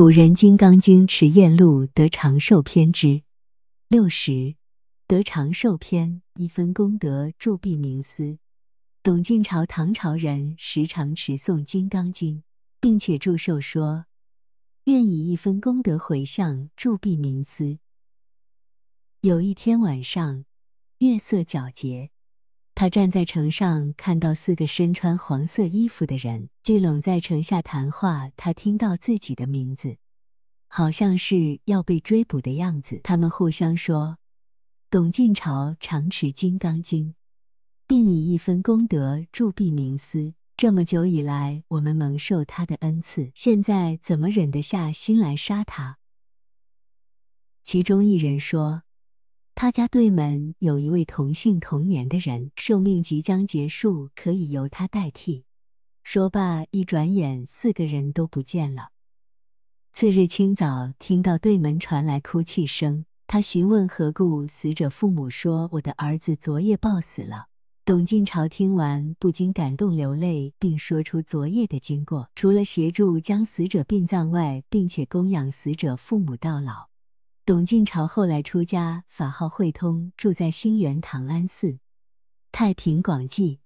古人《金刚经》持念录得长寿篇之六十，得长寿篇一分功德，铸币冥思。董晋朝，唐朝人，时常持诵《金刚经》，并且祝寿说：“愿以一分功德回向，铸币冥思。”有一天晚上，月色皎洁。他站在城上，看到四个身穿黄色衣服的人聚拢在城下谈话。他听到自己的名字，好像是要被追捕的样子。他们互相说：“董进朝常持金刚经，并以一分功德铸币冥思。这么久以来，我们蒙受他的恩赐，现在怎么忍得下心来杀他？”其中一人说。他家对门有一位同姓同年的人，寿命即将结束，可以由他代替。说罢，一转眼，四个人都不见了。次日清早，听到对门传来哭泣声，他询问何故，死者父母说：“我的儿子昨夜暴死了。”董进朝听完不禁感动流泪，并说出昨夜的经过，除了协助将死者殡葬外，并且供养死者父母到老。董进朝后来出家，法号慧通，住在兴元唐安寺。《太平广记》。